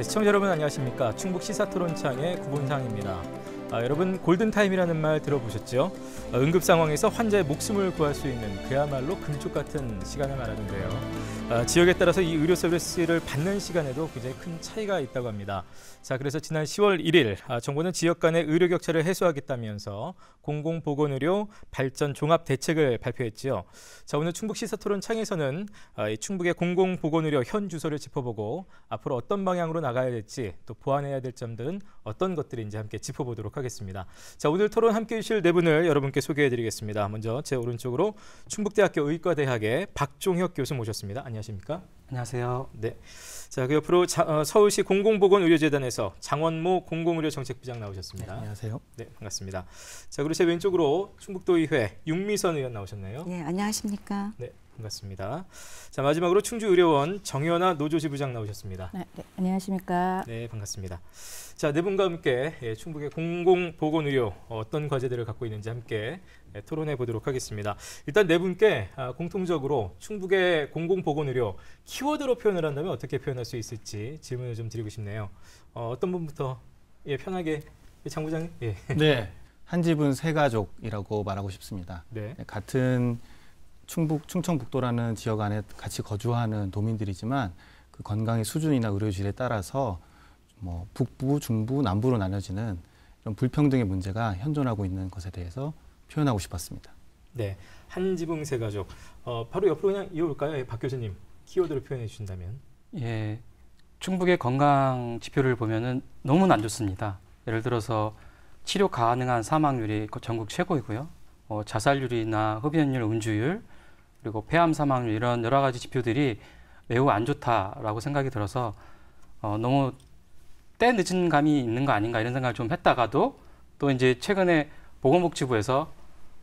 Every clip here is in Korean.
네, 시청자 여러분 안녕하십니까. 충북 시사토론창의 구본상입니다. 아, 여러분 골든타임이라는 말 들어보셨죠? 아, 응급 상황에서 환자의 목숨을 구할 수 있는 그야말로 금쪽 같은 시간을 말하는데요. 아, 지역에 따라서 이 의료 서비스를 받는 시간에도 굉장히 큰 차이가 있다고 합니다. 자, 그래서 지난 10월 1일 아, 정부는 지역 간의 의료 격차를 해소하겠다면서 공공보건의료 발전 종합 대책을 발표했지요. 자, 오늘 충북 시사토론 창에서는 아, 충북의 공공보건의료 현 주소를 짚어보고 앞으로 어떤 방향으로 나가야 될지 또 보완해야 될 점들은 어떤 것들인지 함께 짚어보도록 하겠습니다. 자, 오늘 토론 함께 해주실 네 분을 여러분께 소개해드리겠습니다. 먼저 제 오른쪽으로 충북대학교 의과대학의 박종혁 교수 모셨습니다. 안녕. 안녕하십니까? 안녕하세요. 네. 자, 그 옆으로 자, 어, 서울시 공공보건의료재단에서 장원모 공공의료 정책부장 나오셨습니다. 네, 안녕하세요. 네, 반갑습니다. 자, 그리고 제 왼쪽으로 충북도의회 육미선 의원 나오셨네요. 네, 안녕하십니까? 네, 반갑습니다. 자, 마지막으로 충주의료원 정연아 노조지부장 나오셨습니다. 네, 네 안녕하십니까? 네, 반갑습니다. 자, 네 분과 함께 예, 충북의 공공보건 의료 어떤 과제들을 갖고 있는지 함께 예, 토론해 보도록 하겠습니다. 일단 네 분께 아, 공통적으로 충북의 공공보건 의료 키워드로 표현을 한다면 어떻게 표현할 수 있을지 질문을 좀 드리고 싶네요. 어, 떤 분부터 예, 편하게 장 부장님. 예. 예. 네. 한 집은 세 가족이라고 말하고 싶습니다. 네. 네. 같은 충북 충청북도라는 지역 안에 같이 거주하는 도민들이지만 그 건강의 수준이나 의료질에 따라서 뭐 북부, 중부, 남부로 나눠지는 이런 불평등의 문제가 현존하고 있는 것에 대해서 표현하고 싶었습니다. 네, 한지붕세 가족. 어, 바로 옆으로 그냥 이어볼까요, 예, 박 교수님? 키워드로 표현해 주신다면. 예, 충북의 건강 지표를 보면은 너무안 좋습니다. 예를 들어서 치료 가능한 사망률이 전국 최고이고요. 어, 자살률이나 흡연율, 음주율, 그리고 폐암 사망률 이런 여러 가지 지표들이 매우 안 좋다라고 생각이 들어서 어, 너무 때 늦은 감이 있는 거 아닌가 이런 생각을 좀 했다가도 또 이제 최근에 보건복지부에서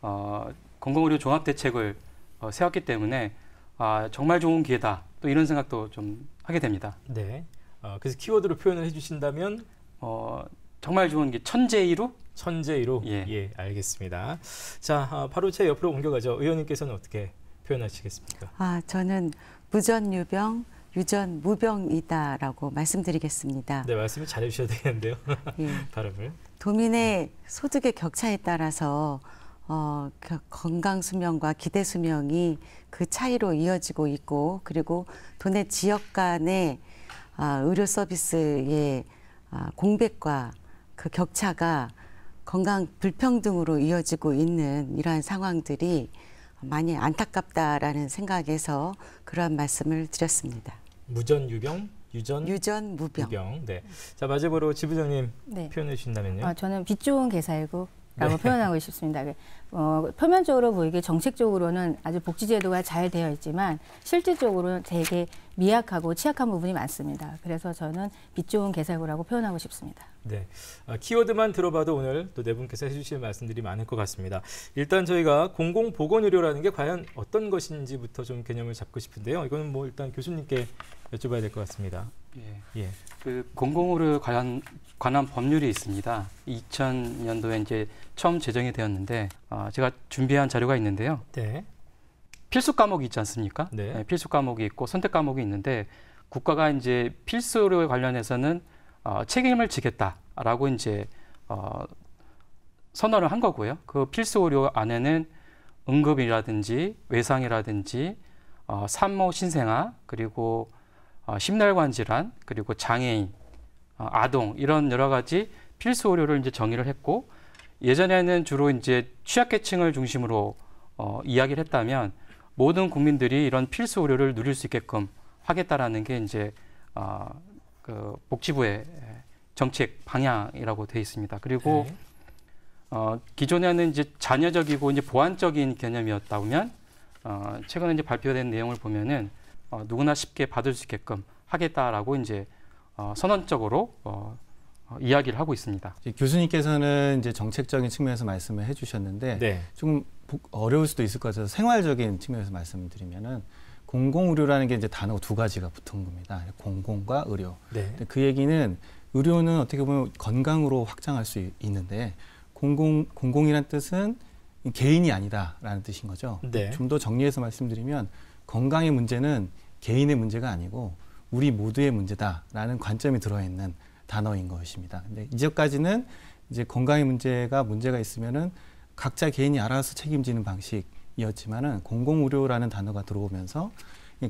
어, 건강의료 종합대책을 어, 세웠기 때문에 아, 정말 좋은 기회다 또 이런 생각도 좀 하게 됩니다. 네. 어, 그래서 키워드로 표현을 해주신다면 어, 정말 좋은 게 천재이루? 천재이루. 예. 예, 알겠습니다. 자, 아, 바로 제 옆으로 옮겨가죠. 의원님께서는 어떻게 표현하시겠습니까? 아, 저는 무전유병 유전 무병이다라고 말씀드리겠습니다. 네, 말씀을 잘해 주셔야 되는데요 예. 발음을. 도민의 소득의 격차에 따라서 어, 건강 수명과 기대 수명이 그 차이로 이어지고 있고 그리고 도내 지역 간의 아, 의료 서비스의 아, 공백과 그 격차가 건강 불평등으로 이어지고 있는 이러한 상황들이 많이 안타깝다라는 생각에서 그러한 말씀을 드렸습니다. 무전유병 유전, 유전 무병. 무병. 네. 자 마지막으로 지부장님 네. 표현해 주신다면요. 아, 저는 빛 좋은 개살구. 라고 네. 표현하고 싶습니다. 그, 어, 표면적으로 보이게 정책적으로는 아주 복지제도가 잘 되어 있지만 실질적으로는 되게 미약하고 취약한 부분이 많습니다. 그래서 저는 빛 좋은 개살구라고 표현하고 싶습니다. 네, 아, 키워드만 들어봐도 오늘 또 네 분께서 해주실 말씀들이 많을 것 같습니다. 일단 저희가 공공보건의료라는 게 과연 어떤 것인지부터 좀 개념을 잡고 싶은데요. 이거는 뭐 일단 교수님께 여쭤봐야 될 것 같습니다. 예. 예. 그 공공의료 관련 관한 법률이 있습니다. 2000년도에 이제 처음 제정이 되었는데 어, 제가 준비한 자료가 있는데요. 네. 필수 과목이 있지 않습니까? 네. 네, 필수 과목이 있고 선택 과목이 있는데 국가가 이제 필수의료에 관련해서는 어, 책임을 지겠다라고 이제 어, 선언을 한 거고요. 그 필수 의료 안에는 응급이라든지 외상이라든지 어, 산모 신생아 그리고 어, 심혈관 질환 그리고 장애인 어, 아동 이런 여러 가지 필수 의료를 이제 정의를 했고 예전에는 주로 이제 취약계층을 중심으로 어, 이야기를 했다면 모든 국민들이 이런 필수 의료를 누릴 수 있게끔 하겠다라는 게 이제 어, 그 복지부의 정책 방향이라고 되어 있습니다. 그리고 네. 어, 기존에는 이제 자녀적이고 이제 보완적인 개념이었다 보면 어, 최근에 이제 발표된 내용을 보면은 어, 누구나 쉽게 받을 수 있게끔 하겠다라고 이제 어, 선언적으로 어, 어, 이야기를 하고 있습니다. 교수님께서는 이제 정책적인 측면에서 말씀을 해주셨는데 네. 조 어려울 수도 있을 것 같아서 생활적인 측면에서 말씀드리면은 공공의료라는 게 이제 단어가 두 가지가 붙은 겁니다. 공공과 의료. 네. 그 얘기는 의료는 어떻게 보면 건강으로 확장할 수 있는데 공공 공공이란 뜻은 개인이 아니다라는 뜻인 거죠. 네. 좀더 정리해서 말씀드리면 건강의 문제는 개인의 문제가 아니고 우리 모두의 문제다라는 관점이 들어있는 단어인 것입니다. 근데 이제까지는 이제 건강의 문제가 문제가 있으면은 각자 개인이 알아서 책임지는 방식 이었지만은 공공의료라는 단어가 들어오면서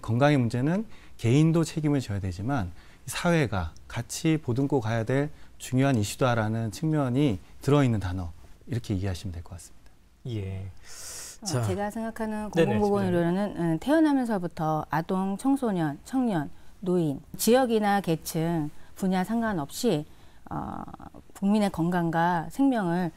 건강의 문제는 개인도 책임을 져야 되지만 사회가 같이 보듬고 가야 될 중요한 이슈다라는 측면이 들어있는 단어 이렇게 이해하시면 될 것 같습니다. 예. 어, 자. 제가 생각하는 공공보건의료는 음, 태어나면서부터 아동, 청소년, 청년, 노인, 지역이나 계층, 분야 상관없이 어, 국민의 건강과 생명을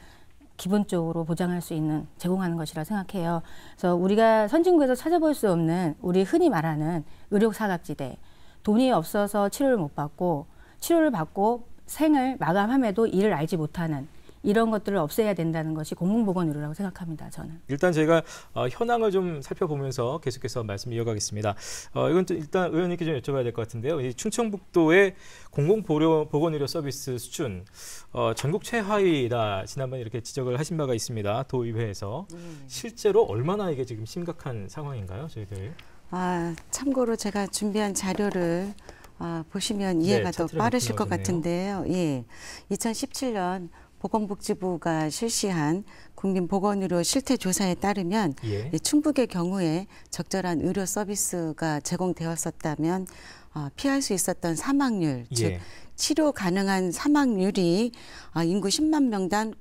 기본적으로 보장할 수 있는 제공하는 것이라 생각해요. 그래서 우리가 선진국에서 찾아볼 수 없는 우리 흔히 말하는 의료 사각지대 돈이 없어서 치료를 못 받고 치료를 받고 생을 마감함에도 이를 알지 못하는 이런 것들을 없애야 된다는 것이 공공보건의료라고 생각합니다. 저는. 일단 저가 어, 현황을 좀 살펴보면서 계속해서 말씀 이어가겠습니다. 어, 이건 일단 의원님께 좀 여쭤봐야 될 것 같은데요. 충청북도의 공공보건의료 서비스 수준 어, 전국 최하위다 지난번에 이렇게 지적을 하신 바가 있습니다. 도의회에서 음. 네. 실제로 얼마나 이게 지금 심각한 상황인가요, 저희들? 아, 참고로 제가 준비한 자료를 아, 보시면 이해가 네, 더 빠르실 것 같은데요. 예. 2017년 보건복지부가 실시한 국민보건의료 실태조사에 따르면 예. 충북의 경우에 적절한 의료 서비스가 제공되었었다면 어, 피할 수 있었던 사망률, 예. 즉 치료 가능한 사망률이 어, 인구 10만 명당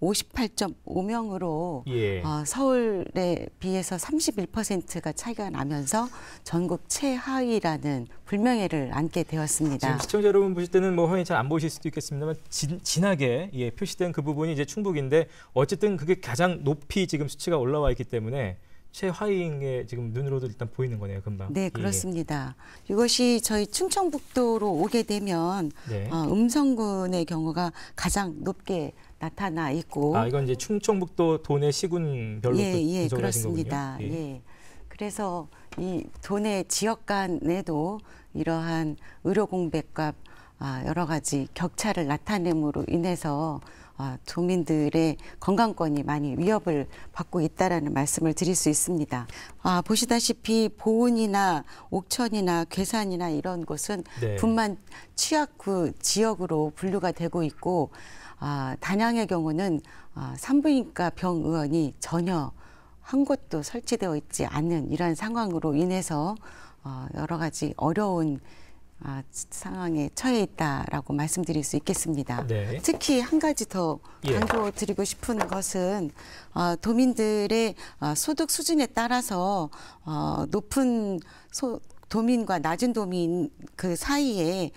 58.5명으로 예. 어, 서울에 비해서 31%가 차이가 나면서 전국 최하위라는 불명예를 안게 되었습니다. 시청자 여러분 보실 때는 뭐 화면이 잘안 보실 수도 있겠습니다만 진, 진하게 예, 표시된 그 부분이 이제 충북인데 어쨌든 그게 가장 높이 지금 수치가 올라와 있기 때문에 최하위인 지금 눈으로도 일단 보이는 거네요, 금방. 네, 예, 예. 그렇습니다. 예. 이것이 저희 충청북도로 오게 되면 네. 어, 음성군의 경우가 가장 높게 나타나 있고. 아 이건 이제 충청북도 도내 시군별로 예, 예, 그렇습니다. 거군요. 예. 예. 그래서 이 도내 지역 간에도 이러한 의료 공백과 아, 여러 가지 격차를 나타냄으로 인해서 아, 도민들의 건강권이 많이 위협을 받고 있다라는 말씀을 드릴 수 있습니다. 아, 보시다시피 보은이나 옥천이나 괴산이나 이런 곳은 네. 분만 취약구 지역으로 분류가 되고 있고 아, 단양의 경우는 아, 산부인과 병 의원이 전혀 한 곳도 설치되어 있지 않는 이러한 상황으로 인해서 어, 여러 가지 어려운 아, 상황에 처해 있다라고 말씀드릴 수 있겠습니다. 네. 특히 한 가지 더 예. 강조드리고 싶은 것은 어, 도민들의 어, 소득 수준에 따라서 어, 높은 소, 도민과 낮은 도민 그 사이에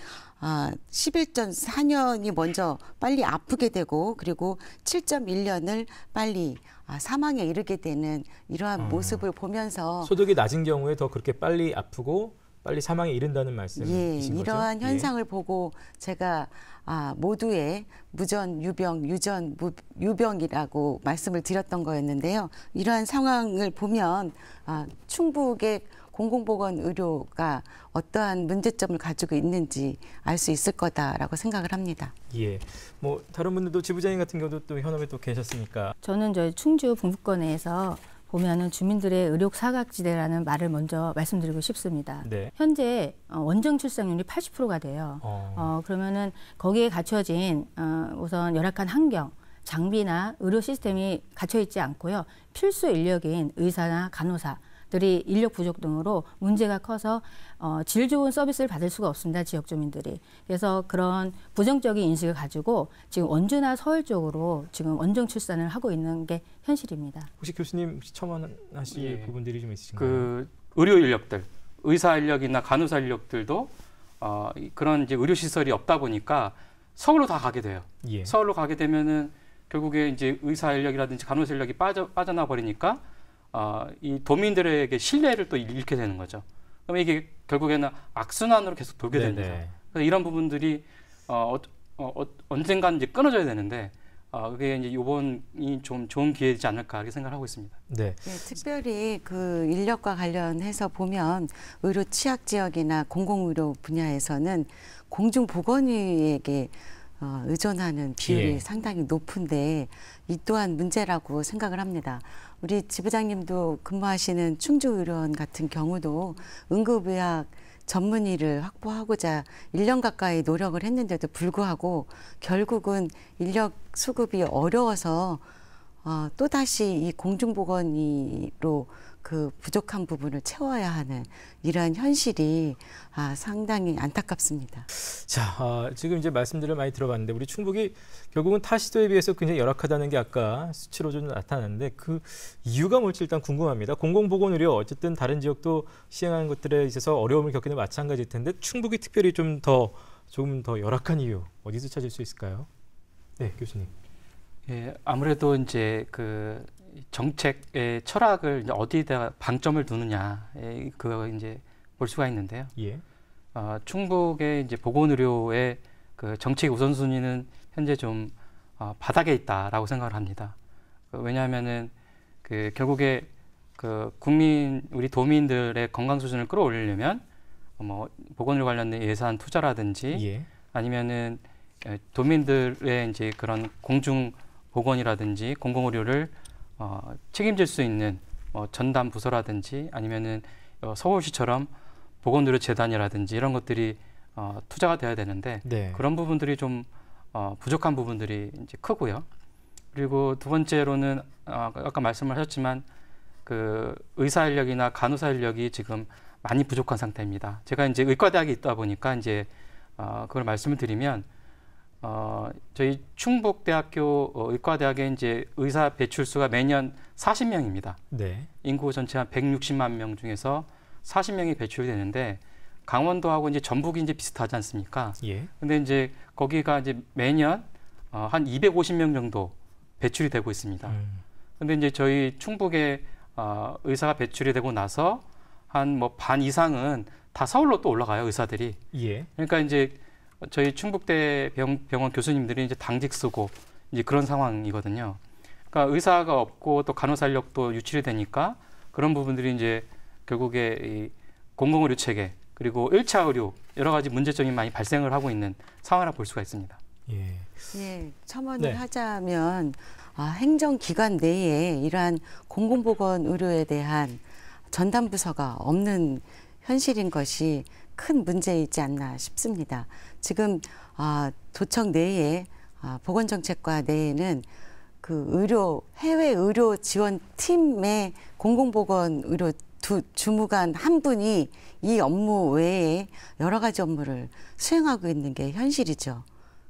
아, 11전 4년이 먼저 빨리 아프게 되고 그리고 7.1년을 빨리 아, 사망에 이르게 되는 이러한 아, 모습을 보면서 소득이 낮은 경우에 더 그렇게 빨리 아프고 빨리 사망에 이른다는 말씀이신 예, 이러한 죠 예. 현상을 예. 보고 제가 아, 모두의 무전 유병 유전 무, 유병이라고 말씀을 드렸던 거였는데요. 이러한 상황을 보면 아, 충북의 공공보건 의료가 어떠한 문제점을 가지고 있는지 알 수 있을 거다라고 생각을 합니다. 예. 뭐 다른 분들도 지부장님 같은 경우도 또 현업에 또 계셨으니까 저는 저희 충주 분수권에서 보면은 주민들의 의료 사각지대라는 말을 먼저 말씀드리고 싶습니다. 네. 현재 어, 원정 출산율이 80%가 돼요. 어. 어 그러면은 거기에 갖춰진 어, 우선 열악한 환경, 장비나 의료 시스템이 갖춰 있지 않고요. 필수 인력인 의사나 간호사 들이 인력 부족 등으로 문제가 커서 어, 질 좋은 서비스를 받을 수가 없습니다. 지역 주민들이. 그래서 그런 부정적인 인식을 가지고 지금 원주나 서울 쪽으로 지금 원정 출산을 하고 있는 게 현실입니다. 혹시 교수님 시첨하실 예. 부분들이 좀 있으신가요? 그 의료 인력들, 의사 인력이나 간호사 인력들도 어, 그런 이제 의료 시설이 없다 보니까 서울로 다 가게 돼요. 예. 서울로 가게 되면은 결국에 이제 의사 인력이라든지 간호사 인력이 빠져 빠져나 버리니까 어, 이 도민들에게 신뢰를 또 잃게 되는 거죠. 그럼 이게 결국에는 악순환으로 계속 돌게 되는 거죠. 그래서 이런 부분들이 어, 어, 어, 어 언젠가는 이제 끊어져야 되는데 어, 그게 이제 이번이 좀 좋은 기회이지 않을까 이렇게 생각하고 을 있습니다. 네. 네. 특별히 그 인력과 관련해서 보면 의료 취약 지역이나 공공의료 분야에서는 공중보건위에게 어, 의존하는 비율이 예. 상당히 높은데 이 또한 문제라고 생각을 합니다. 우리 지부장님도 근무하시는 충주의료원 같은 경우도 응급의학 전문의를 확보하고자 1년 가까이 노력을 했는데도 불구하고 결국은 인력 수급이 어려워서 어, 또다시 이 공중보건의로 그 부족한 부분을 채워야 하는 이러한 현실이 아, 상당히 안타깝습니다. 자, 아, 지금 이제 말씀들을 많이 들어봤는데 우리 충북이 결국은 타 시도에 비해서 굉장히 열악하다는 게 아까 수치로 좀 나타났는데 그 이유가 뭘지 일단 궁금합니다. 공공보건의료 어쨌든 다른 지역도 시행하는 것들에 있어서 어려움을 겪는 마찬가지일 텐데 충북이 특별히 좀 더 조금 더 열악한 이유 어디서 찾을 수 있을까요? 네, 교수님. 예, 아무래도 이제 그 정책의 철학을 어디에다 방점을 두느냐 그거 이제 볼 수가 있는데요. 예. 어, 충북의 이제 보건의료의 그 정책 우선순위는 현재 좀 어, 바닥에 있다라고 생각을 합니다. 그 왜냐하면은 그 결국에 그 국민 우리 도민들의 건강 수준을 끌어올리려면 뭐보건료 관련된 예산 투자라든지 예. 아니면은 도민들의 이제 그런 공중 보건이라든지 공공의료를 어, 책임질 수 있는 어, 전담 부서라든지 아니면은 어, 서울시처럼 보건의료 재단이라든지 이런 것들이 어, 투자가 돼야 되는데 네. 그런 부분들이 좀 어, 부족한 부분들이 이제 크고요. 그리고 두 번째로는 어, 아까 말씀을 하셨지만 그 의사 인력이나 간호사 인력이 지금 많이 부족한 상태입니다. 제가 이제 의과대학에 있다 보니까 이제 어, 그걸 말씀을 드리면 어, 저희 충북대학교 어, 의과대학의 이제 의사 배출 수가 매년 40명입니다. 네. 인구 전체 한 160만 명 중에서 40명이 배출이 되는데 강원도하고 이제 전북이 이제 비슷하지 않습니까? 예. 근데 이제 거기가 이제 매년 어, 한 250명 정도 배출이 되고 있습니다. 음. 근데 이제 저희 충북에 어, 의사가 배출이 되고 나서 한 뭐 반 이상은 다 서울로 또 올라가요 의사들이. 예. 그러니까 이제 저희 충북대 병, 원 교수님들이 이제 당직 쓰고 이제 그런 상황이거든요. 그러니까 의사가 없고 또 간호사 인력도 유출이 되니까 그런 부분들이 이제 결국에 이 공공의료 체계 그리고 일차 의료 여러 가지 문제점이 많이 발생을 하고 있는 상황이라 볼 수가 있습니다. 예. 예 첨언을 네. 하자면 아, 행정기관 내에 이러한 공공보건 의료에 대한 전담 부서가 없는 현실인 것이 큰 문제이지 않나 싶습니다. 지금 아, 도청 내에 아, 보건정책과 내에는 그 의료 해외 의료 지원 팀의 공공보건 의료 두 주무관 한 분이 이 업무 외에 여러 가지 업무를 수행하고 있는 게 현실이죠.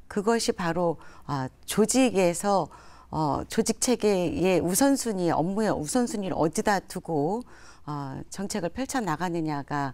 그것이 바로 아, 조직에서 어, 조직 체계의 우선순위 업무의 우선순위를 어디다 두고 어, 정책을 펼쳐 나가느냐가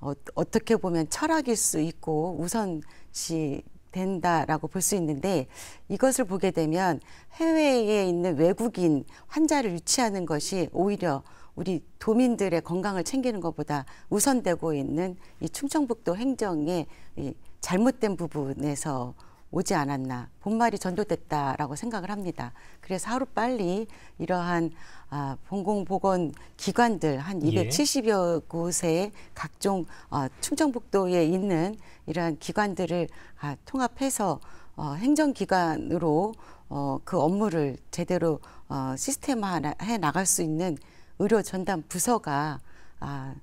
어, 어떻게 보면 철학일 수 있고 우선시 된다라고 볼 수 있는데 이것을 보게 되면 해외에 있는 외국인 환자를 유치하는 것이 오히려 우리 도민들의 건강을 챙기는 것보다 우선되고 있는 이 충청북도 행정의 이 잘못된 부분에서 오지 않았나 본말이 전도됐다라고 생각을 합니다. 그래서 하루 빨리 이러한 아, 공공보건 기관들 한 270여 예. 곳에 각종 어, 충청북도에 있는 이러한 기관들을 아, 통합해서 어, 행정기관으로 어, 그 업무를 제대로 어, 시스템화해 나갈 수 있는 의료 전담 부서가 아,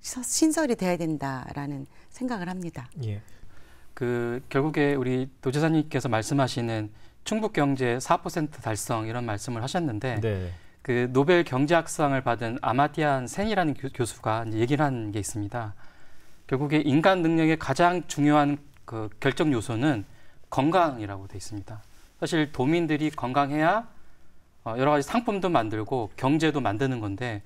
신설이 돼야 된다라는 생각을 합니다. 예. 그 결국에 우리 도지사님께서 말씀하시는 충북 경제 4% 달성 이런 말씀을 하셨는데 네. 그 노벨 경제학상을 받은 아마디안 센이라는 교, 수가 얘기를 한 게 있습니다. 결국에 인간 능력의 가장 중요한 그 결정 요소는 건강이라고 돼 있습니다. 사실 도민들이 건강해야 어, 여러 가지 상품도 만들고 경제도 만드는 건데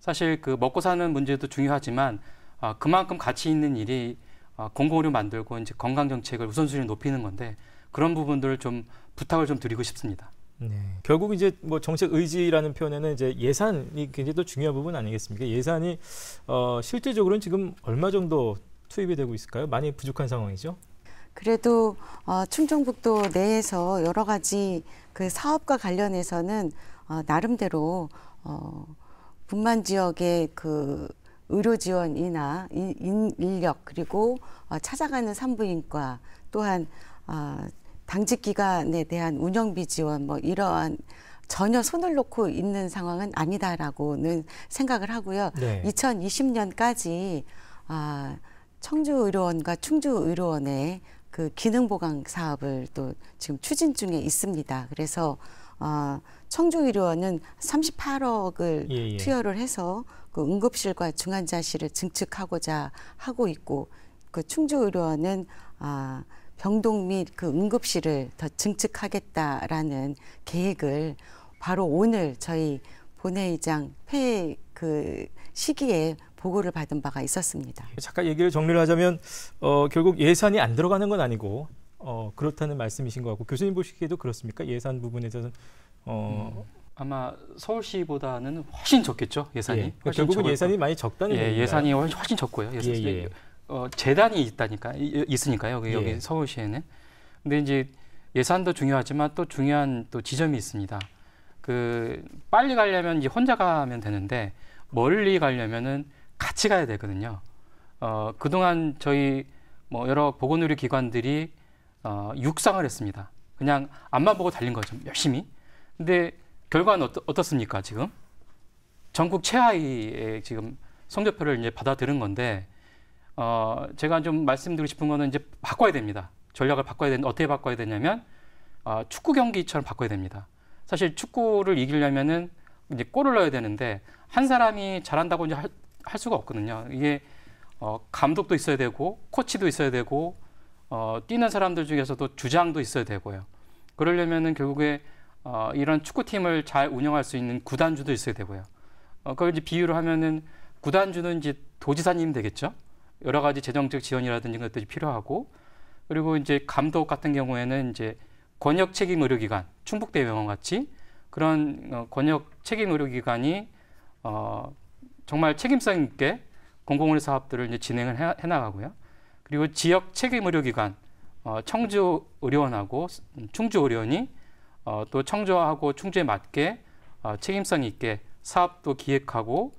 사실 그 먹고 사는 문제도 중요하지만 아, 그만큼 가치 있는 일이 어, 공공의료 만들고 이제 건강 정책을 우선순위를 높이는 건데 그런 부분들을 좀 부탁을 좀 드리고 싶습니다. 네. 결국 이제 뭐 정책 의지라는 표현에는 이제 예산이 굉장히 또 중요한 부분 아니겠습니까? 예산이 어, 실질적으로는 지금 얼마 정도 투입이 되고 있을까요? 많이 부족한 상황이죠. 그래도 어, 충청북도 내에서 여러 가지 그 사업과 관련해서는 어, 나름대로 어, 분만 지역의 그 의료 지원이나 인, 인력 그리고 어, 찾아가는 산부인과 또한 어, 당직 기간에 대한 운영비 지원 뭐 이러한 전혀 손을 놓고 있는 상황은 아니다라고는 생각을 하고요. 네. 2020년까지 아, 어, 청주 의료원과 충주 의료원의 그 기능 보강 사업을 또 지금 추진 중에 있습니다. 그래서 어, 청주 의료원은 38억을 예, 예. 투여를 해서 그 응급실과 중환자실을 증축하고자 하고 있고 그 충주의료원은 아, 병동 및 그 응급실을 더 증축하겠다라는 계획을 바로 오늘 저희 본회의장 폐그 시기에 보고를 받은 바가 있었습니다. 예, 잠깐 얘기를 정리를 하자면 어, 결국 예산이 안 들어가는 건 아니고 어, 그렇다는 말씀이신 것 같고 교수님 보시기에도 그렇습니까? 예산 부분에서는 어, 음. 아마 서울시보다는 훨씬 적겠죠 예산이. 예. 그러 결국은 적을까? 예산이 많이 적다는 예, 예산이 훨씬 적고요. 예 예, 어, 재단이 있다니까 있으니까요 그 여기, 여기 예. 서울시에는. 근데 이제 예산도 중요하지만 또 중요한 또 지점이 있습니다. 그 빨리 가려면 이제 혼자 가면 되는데 멀리 가려면은 같이 가야 되거든요. 어, 그동안 저희 뭐 여러 보건의료 기관들이 어, 육상을 했습니다. 그냥 앞만 보고 달린 거죠 열심히. 근데 결과는 어떻, 습니까 지금? 전국 최하위의 지금 성적표를 이제 받아들은 건데, 어, 제가 좀 말씀드리고 싶은 거는 이제 바꿔야 됩니다. 전략을 바꿔야 되는, 어떻게 바꿔야 되냐면, 어, 축구 경기처럼 바꿔야 됩니다. 사실 축구를 이기려면은 이제 골을 넣어야 되는데, 한 사람이 잘한다고 이제 할, 할 수가 없거든요. 이게, 어, 감독도 있어야 되고, 코치도 있어야 되고, 어, 뛰는 사람들 중에서도 주장도 있어야 되고요. 그러려면은 결국에 어, 이런 축구팀을 잘 운영할 수 있는 구단주도 있어야 되고요. 어, 그걸 이제 비유를 하면은 구단주는 이제 도지사님 되겠죠. 여러 가지 재정적 지원이라든지 것들이 필요하고 그리고 이제 감독 같은 경우에는 이제 권역 책임 의료기관 충북대병원 같이 그런 어, 권역 책임 의료기관이 어, 정말 책임성 있게 공공의료 사업들을 이제 진행을 해, 해나가고요. 그리고 지역 책임 의료기관 어, 청주 의료원하고 음, 충주 의료원이 어, 또 청조하고 충주에 맞게 어, 책임성 있게 사업도 기획하고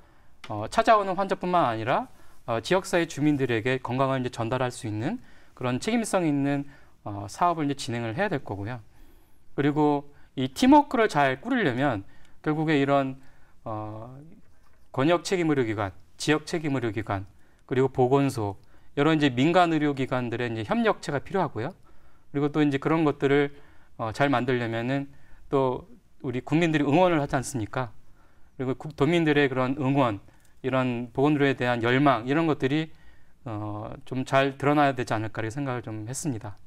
어, 찾아오는 환자뿐만 아니라 어, 지역사회 주민들에게 건강을 이제 전달할 수 있는 그런 책임성 있는 어, 사업을 이제 진행을 해야 될 거고요. 그리고 이 팀워크를 잘 꾸리려면 결국에 이런 어, 권역 책임 의료기관, 지역 책임 의료기관, 그리고 보건소 여러 이제 민간 의료기관들의 이제 협력체가 필요하고요. 그리고 또 이제 그런 것들을 어, 잘 만들려면은 또 우리 국민들이 응원을 하지 않습니까? 그리고 도민들의 그런 응원, 이런 보건료에 대한 열망 이런 것들이 어, 좀 잘 드러나야 되지 않을까 이렇게 생각을 좀 했습니다.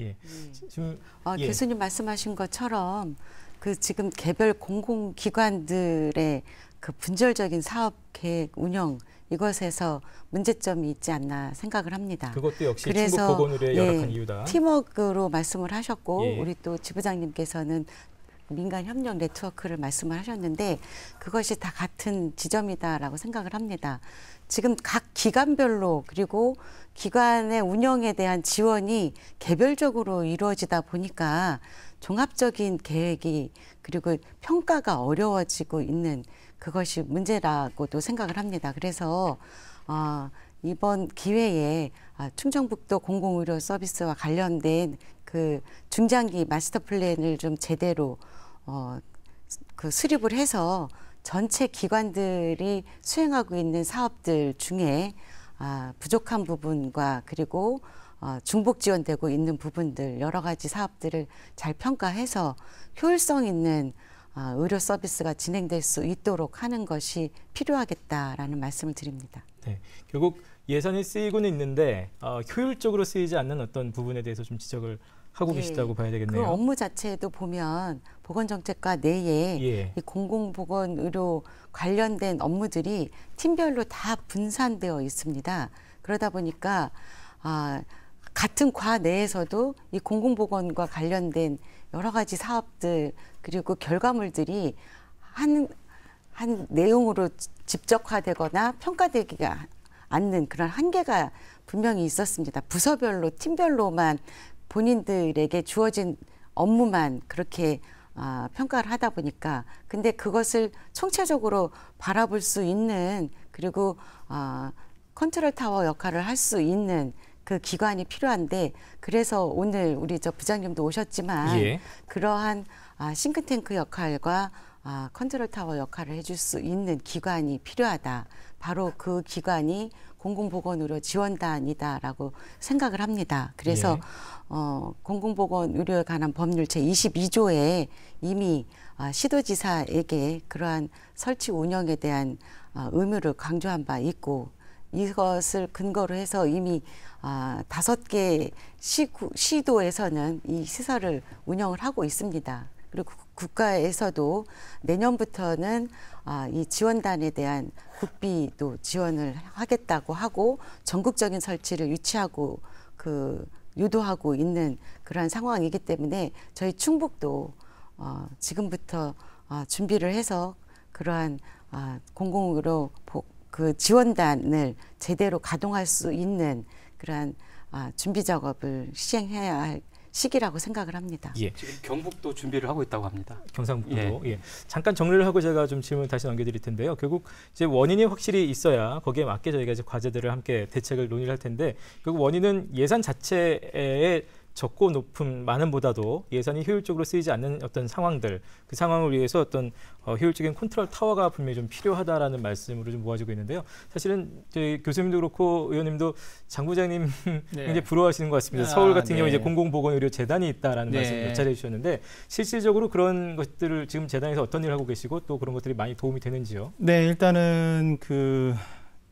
예. 네. 지금, 어, 예. 교수님 말씀하신 것처럼 그 지금 개별 공공기관들의 그 분절적인 사업 계획 운영 이것에서 문제점이 있지 않나 생각을 합니다. 그것도 역시 그래서, 충북 보건의료 예, 열악한 이유다. 팀워크로 말씀을 하셨고 예. 우리 또 지부장님께서는 민간 협력 네트워크를 말씀을 하셨는데 그것이 다 같은 지점이다라고 생각을 합니다. 지금 각 기관별로 그리고 기관의 운영에 대한 지원이 개별적으로 이루어지다 보니까 종합적인 계획이 그리고 평가가 어려워지고 있는 그것이 문제라고도 생각을 합니다. 그래서 어, 이번 기회에 아, 충청북도 공공의료 서비스와 관련된 그 중장기 마스터 플랜을 좀 제대로 어, 그 수립을 해서 전체 기관들이 수행하고 있는 사업들 중에 아, 부족한 부분과 그리고 어, 중복 지원되고 있는 부분들 여러 가지 사업들을 잘 평가해서 효율성 있는 아, 의료 서비스가 진행될 수 있도록 하는 것이 필요하겠다라는 말씀을 드립니다. 네, 결국 예산이 쓰이고는 있는데 어, 효율적으로 쓰이지 않는 어떤 부분에 대해서 좀 지적을 하고 예, 계시다고 봐야 되겠네요. 그 업무 자체도 보면 보건정책과 내에 예. 이 공공보건의료 관련된 업무들이 팀별로 다 분산되어 있습니다. 그러다 보니까 어, 같은 과 내에서도 이 공공보건과 관련된 여러 가지 사업들 그리고 결과물들이 한, 한 내용으로 집적화되거나 평가되기가 않는 그런 한계가 분명히 있었습니다. 부서별로 팀별로만 본인들에게 주어진 업무만 그렇게 아, 평가를 하다 보니까 근데 그것을 총체적으로 바라볼 수 있는 그리고 아, 컨트롤 타워 역할을 할 수 있는 그 기관이 필요한데 그래서 오늘 우리 저 부장님도 오셨지만 예. 그러한 아, 싱크탱크 역할과 아, 컨트롤 타워 역할을 해줄 수 있는 기관이 필요하다. 바로 그 기관이 공공보건의료 지원단이다라고 생각을 합니다. 그래서 예. 어, 공공보건의료에 관한 법률 제22조에 이미 어, 시도지사에게 그러한 설치 운영에 대한 어, 의무를 강조한 바 있고 이것을 근거로 해서 이미 아, 다섯 개 시구, 시도에서는 이 시설을 운영을 하고 있습니다. 그리고 국가에서도 내년부터는 아, 이 지원단에 대한 국비도 지원을 하겠다고 하고 전국적인 설치를 유치하고 그 유도하고 있는 그러한 상황이기 때문에 저희 충북도 어, 지금부터 어, 준비를 해서 그러한 어, 공공으로 보, 그 지원단을 제대로 가동할 수 있는 그러한 아, 준비 작업을 시행해야 할 시기라고 생각을 합니다. 예. 지금 경북도 준비를 하고 있다고 합니다. 경상북도. 예. 예. 잠깐 정리를 하고 제가 좀 질문을 다시 넘겨드릴 텐데요. 결국 이제 원인이 확실히 있어야 거기에 맞게 저희가 이제 과제들을 함께 대책을 논의를 할 텐데 결국 원인은 예산 자체에 적고 높은 많은보다도 예산이 효율적으로 쓰이지 않는 어떤 상황들 그 상황을 위해서 어떤 어, 효율적인 컨트롤 타워가 분명히 좀 필요하다라는 말씀으로 좀 모아지고 있는데요. 사실은 저희 교수님도 그렇고 의원님도 장 부장님 이제 네. 장히 부러워하시는 것 같습니다. 아, 서울 같은 네. 경우 이제 공공보건의료재단이 있다라는 네. 말씀 몇 차례 주셨는데 실질적으로 그런 것들을 지금 재단에서 어떤 일을 하고 계시고 또 그런 것들이 많이 도움이 되는지요? 네, 일단은 그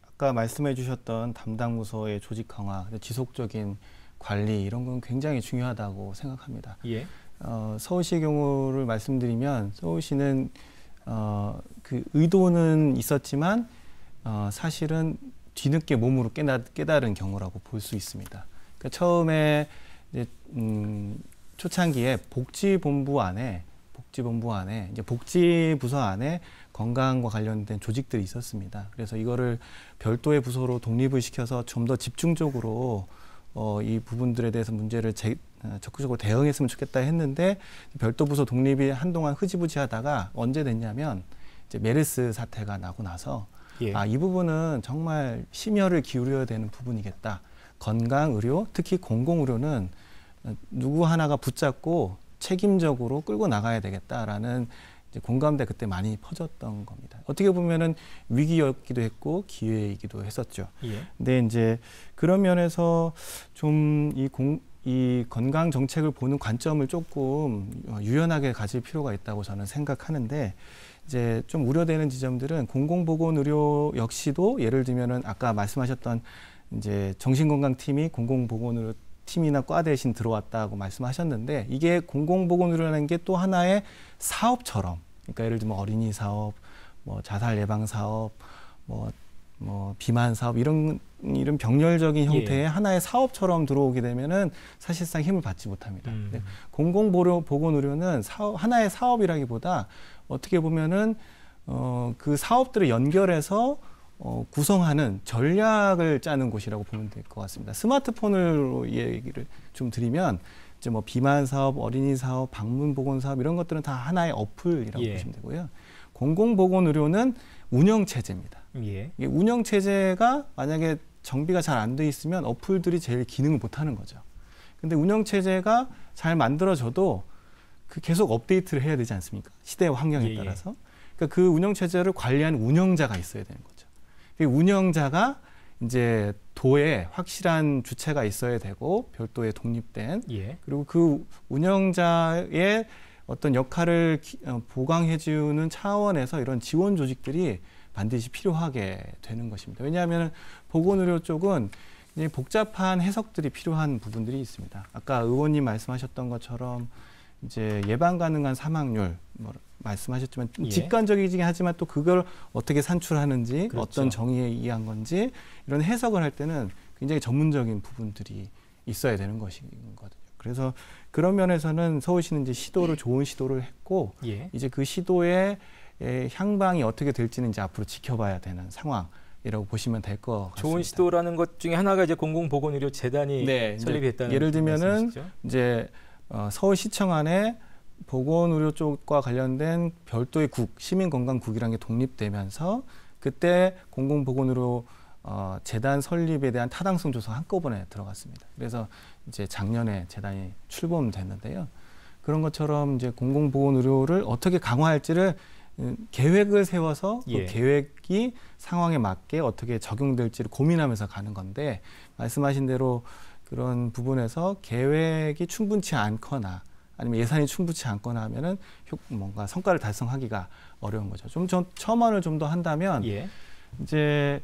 아까 말씀해 주셨던 담당 부서의 조직 강화, 지속적인 관리 이런 건 굉장히 중요하다고 생각합니다. 예. 어, 서울시의 경우를 말씀드리면 서울시는 어, 그 의도는 있었지만 어, 사실은 뒤늦게 몸으로 깨달, 은 경우라고 볼 수 있습니다. 그러니까 처음에 이제, 음, 초창기에 복지본부 안에 복지본부 안에 이제 복지부서 안에 건강과 관련된 조직들이 있었습니다. 그래서 이거를 별도의 부서로 독립을 시켜서 좀 더 집중적으로 어, 이 부분들에 대해서 문제를 제, 어, 적극적으로 대응했으면 좋겠다 했는데 별도 부서 독립이 한동안 흐지부지하다가 언제 됐냐면 이제 메르스 사태가 나고 나서 예. 아이 부분은 정말 심혈을 기울여야 되는 부분이겠다. 건강 의료 특히 공공 의료는 어, 누구 하나가 붙잡고 책임적으로 끌고 나가야 되겠다라는 공감대 그때 많이 퍼졌던 겁니다. 어떻게 보면은 위기였기도 했고 기회이기도 했었죠. 예. 근데 이제 그런 면에서 좀이 이 건강 정책을 보는 관점을 조금 유연하게 가질 필요가 있다고 저는 생각하는데 이제 좀 우려되는 지점들은 공공보건의료 역시도 예를 들면은 아까 말씀하셨던 이제 정신건강팀이 공공보건의료 팀이나 과 대신 들어왔다고 말씀하셨는데 이게 공공보건의료라는 게 또 하나의 사업처럼 그러니까 예를 들면 어린이 사업, 뭐 자살 예방 사업, 뭐, 뭐 비만 사업 이런 이런 병렬적인 예. 형태의 예. 하나의 사업처럼 들어오게 되면은 사실상 힘을 받지 못합니다. 음. 네. 공공보건의료는 사업, 하나의 사업이라기보다 어떻게 보면은 어, 그 사업들을 연결해서 어, 구성하는 전략을 짜는 곳이라고 보면 될 것 같습니다. 스마트폰으로 얘기를 좀 드리면 이제 뭐 비만 사업, 어린이 사업, 방문 보건 사업 이런 것들은 다 하나의 어플이라고 예. 보시면 되고요. 공공 보건 의료는 운영 체제입니다. 예. 이게 운영 체제가 만약에 정비가 잘 안 돼 있으면 어플들이 제일 기능을 못 하는 거죠. 근데 운영 체제가 잘 만들어져도 그 계속 업데이트를 해야 되지 않습니까? 시대 환경에 예, 예, 따라서. 그러니까 그 운영 체제를 관리하는 운영자가 있어야 되는 거죠. 운영자가 이제 도에 확실한 주체가 있어야 되고 별도의 독립된 예. 그리고 그 운영자의 어떤 역할을 어, 보강해주는 차원에서 이런 지원 조직들이 반드시 필요하게 되는 것입니다. 왜냐하면 보건의료 쪽은 복잡한 해석들이 필요한 부분들이 있습니다. 아까 의원님 말씀하셨던 것처럼 이제 예방 가능한 사망률, 뭐 말씀하셨지만 예. 직관적이긴 하지만 또 그걸 어떻게 산출하는지 그렇죠. 어떤 정의에 의한 건지 이런 해석을 할 때는 굉장히 전문적인 부분들이 있어야 되는 것이거든요. 그래서 그런 면에서는 서울시는 이제 시도를 예. 좋은 시도를 했고 예. 이제 그 시도의 향방이 어떻게 될지는 이제 앞으로 지켜봐야 되는 상황. 이라고 보시면 될 것 같습니다. 좋은 시도라는 것 중에 하나가 이제 공공보건의료 재단이 네, 설립했다는 예를 들면은 말씀이시죠? 이제 어, 서울시청 안에 보건의료 쪽과 관련된 별도의 국, 시민건강국이라는 게 독립되면서 그때 공공보건의료 어, 재단 설립에 대한 타당성 조사 한꺼번에 들어갔습니다. 그래서 이제 작년에 재단이 출범됐는데요. 그런 것처럼 이제 공공보건의료를 어떻게 강화할지를 음, 계획을 세워서 그 예. 계획이 상황에 맞게 어떻게 적용될지를 고민하면서 가는 건데 말씀하신 대로 그런 부분에서 계획이 충분치 않거나 아니면 예산이 충분치 않거나 하면은 뭔가 성과를 달성하기가 어려운 거죠. 좀처만을좀 더 한다면 예. 이제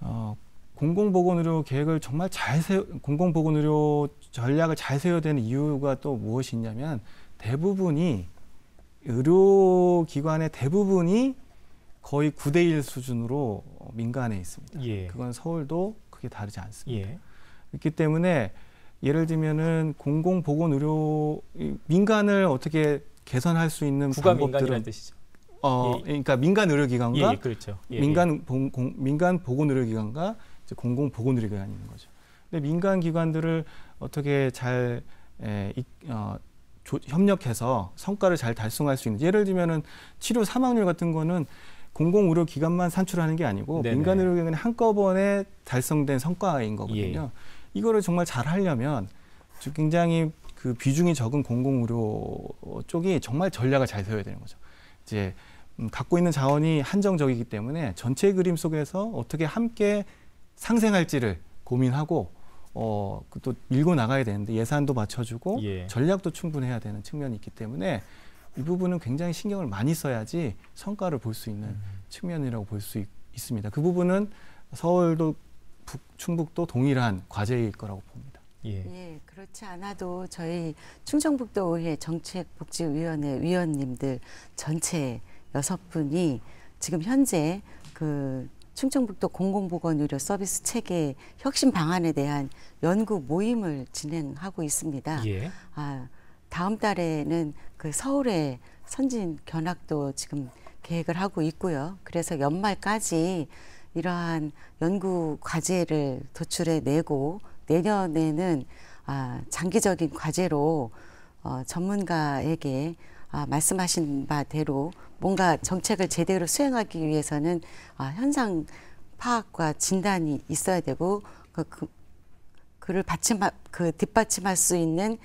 어, 공공보건의료 계획을 정말 잘 세워 공공보건의료 전략을 잘 세워야 되는 이유가 또 무엇이냐면 있 대부분이 의료기관의 대부분이 거의 9대1 수준으로 민간에 있습니다. 예. 그건 서울도 크게 다르지 않습니다. 예. 그렇기 때문에 예를 들면은 공공보건 의료 민간을 어떻게 개선할 수 있는 방법들은 뜻이죠. 어, 예. 예. 예 그러니까 민간 의료기관과 예, 예, 그렇죠. 예, 민간 공, 민간 보건 의료기관과 이제 공공 보건 의료기관이 있는 거죠. 근데 민간 기관들을 어떻게 잘 에, 이, 어, 조, 협력해서 성과를 잘 달성할 수 있는 예를 들면은 치료 사망률 같은 거는 공공 의료 기관만 산출하는 게 아니고 네네. 민간 의료 기관이 한꺼번에 달성된 성과인 거거든요. 이거를 정말 잘 하려면 굉장히 그 비중이 적은 공공 의료 쪽이 정말 전략을 잘 세워야 되는 거죠. 이제 음, 갖고 있는 자원이 한정적이기 때문에 전체 그림 속에서 어떻게 함께 상생할지를 고민하고 어, 그 또 밀고 나가야 되는데 예산도 맞춰주고 예. 전략도 충분해야 되는 측면이 있기 때문에 이 부분은 굉장히 신경을 많이 써야지 성과를 볼 수 있는 음. 측면이라고 볼 수 있습니다. 그 부분은 서울도 북, 충북도 동일한 과제일 거라고 봅니다. 예. 예. 그렇지 않아도 저희 충청북도 의회 정책복지위원회 위원님들 전체 여섯 분이 지금 현재 그 충청북도 공공보건 의료 서비스 체계 혁신 방안에 대한 연구 모임을 진행하고 있습니다. 예. 아, 다음 달에는 그 서울의 선진 견학도 지금 계획을 하고 있고요. 그래서 연말까지 이러한 연구 과제를 도출해 내고 내년에는 아, 장기적인 과제로 어, 전문가에게 아, 말씀하신 바대로 뭔가 정책을 제대로 수행하기 위해서는 아, 현상 파악과 진단이 있어야 되고 그, 그 그를 받침 하그 뒷받침할 수 있는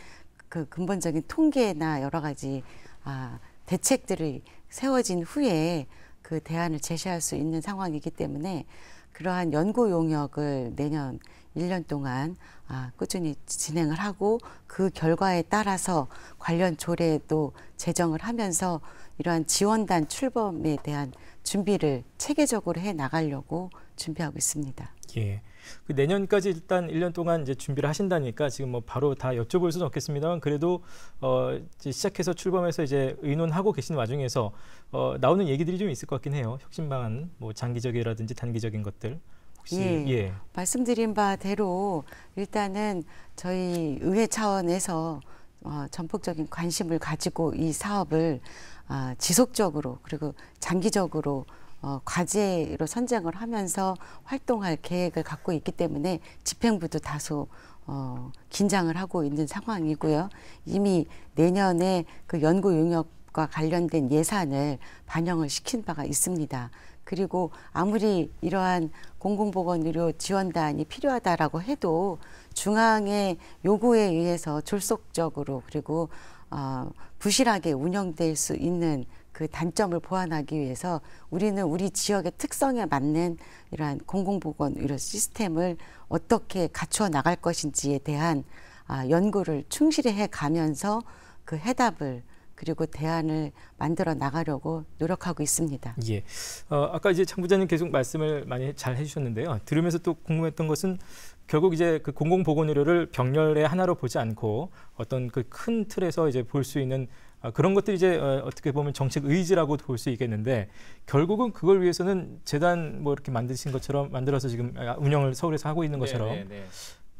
그 근본적인 통계나 여러 가지 아, 대책들이 세워진 후에 그 대안을 제시할 수 있는 상황이기 때문에 그러한 연구 용역을 내년 1년 동안 아, 꾸준히 진행을 하고 그 결과에 따라서 관련 조례도 제정을 하면서 이러한 지원단 출범에 대한 준비를 체계적으로 해 나가려고 준비하고 있습니다. 예. 그 내년까지 일단 1년 동안 이제 준비를 하신다니까 지금 뭐 바로 다 여쭤볼 수는 없겠습니다만 그래도 어 이제 시작해서 출범해서 이제 의논하고 계신 와중에서 어 나오는 얘기들이 좀 있을 것 같긴 해요. 혁신 방안 뭐 장기적이라든지 단기적인 것들. 혹시 예, 예. 말씀드린 바대로 일단은 저희 의회 차원에서 어, 전폭적인 관심을 가지고 이 사업을 아 지속적으로 그리고 장기적으로 어, 과제로 선정을 하면서 활동할 계획을 갖고 있기 때문에 집행부도 다소 어, 긴장을 하고 있는 상황이고요. 이미 내년에 그 연구 용역과 관련된 예산을 반영을 시킨 바가 있습니다. 그리고 아무리 이러한 공공보건의료 지원단이 필요하다라고 해도 중앙의 요구에 의해서 졸속적으로 그리고 어, 부실하게 운영될 수 있는 그 단점을 보완하기 위해서 우리는 우리 지역의 특성에 맞는 이러한 공공보건 의료 시스템을 어떻게 갖추어 나갈 것인지에 대한 아, 연구를 충실히 해 가면서 그 해답을 그리고 대안을 만들어 나가려고 노력하고 있습니다. 예. 어, 아까 이제 장 부장님 계속 말씀을 많이 잘 해주셨는데요. 들으면서 또 궁금했던 것은 결국 이제 그 공공보건의료를 병렬의 하나로 보지 않고 어떤 그 큰 틀에서 이제 볼 수 있는 아, 그런 것들이 이제 어, 어떻게 보면 정책 의지라고 볼 수 있겠는데 결국은 그걸 위해서는 재단 뭐 이렇게 만드신 것처럼 만들어서 지금 아, 운영을 서울에서 하고 있는 것처럼 네, 네, 네.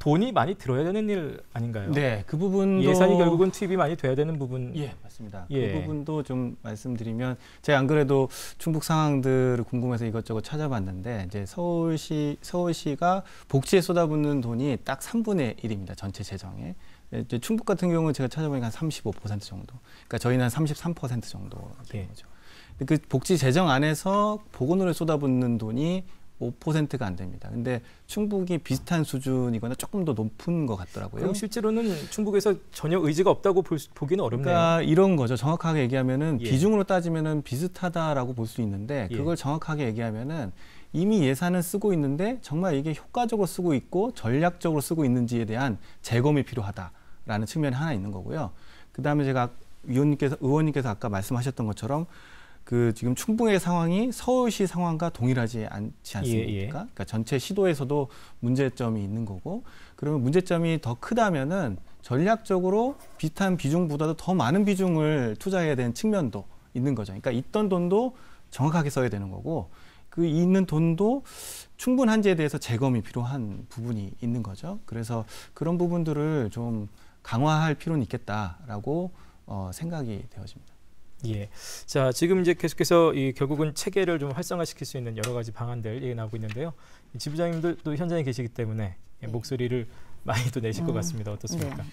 돈이 많이 들어야 되는 일 아닌가요? 네, 그 부분 예산이 결국은 투입이 많이 돼야 되는 부분. 예, 맞습니다. 그 예. 그 부분도 좀 말씀드리면 제가 안 그래도 충북 상황들을 궁금해서 이것저것 찾아봤는데 이제 서울시 서울시가 복지에 쏟아붓는 돈이 딱 3분의 1입니다. 전체 재정에. 이제 충북 같은 경우는 제가 찾아보니까 한35% 정도. 그러니까 저희는 한33% 정도 되는 예. 거죠. 그 복지 재정 안에서 보건으로 쏟아붓는 돈이 5%가 안 됩니다. 근데 충북이 비슷한 수준이거나 조금 더 높은 것 같더라고요. 그럼 실제로는 충북에서 전혀 의지가 없다고 볼, 보기는 어렵네요. 그러니까 이런 거죠. 정확하게 얘기하면은 예. 비중으로 따지면은 비슷하다라고 볼 수 있는데 예. 그걸 예. 정확하게 얘기하면은 이미 예산은 쓰고 있는데 정말 이게 효과적으로 쓰고 있고 전략적으로 쓰고 있는지에 대한 재검이 필요하다라는 측면이 하나 있는 거고요. 그다음에 제가 위원님께서 의원님께서 아까 말씀하셨던 것처럼 그 지금 충북의 상황이 서울시 상황과 동일하지 않지 않습니까? 예, 예. 그러니까 전체 시도에서도 문제점이 있는 거고 그러면 문제점이 더 크다면은 전략적으로 비슷한 비중보다도 더 많은 비중을 투자해야 되는 측면도 있는 거죠. 그러니까 있던 돈도 정확하게 써야 되는 거고 그 있는 돈도 충분한지에 대해서 재검이 필요한 부분이 있는 거죠. 그래서 그런 부분들을 좀 강화할 필요는 있겠다라고 어, 생각이 되어집니다. 예. 자, 지금 이제 계속해서 이 결국은 체계를 좀 활성화시킬 수 있는 여러 가지 방안들 얘기 나오고 있는데요. 지부장님들 도 현장에 계시기 때문에 예, 네. 목소리를 많이 또 내실 음, 것 같습니다. 어떻습니까?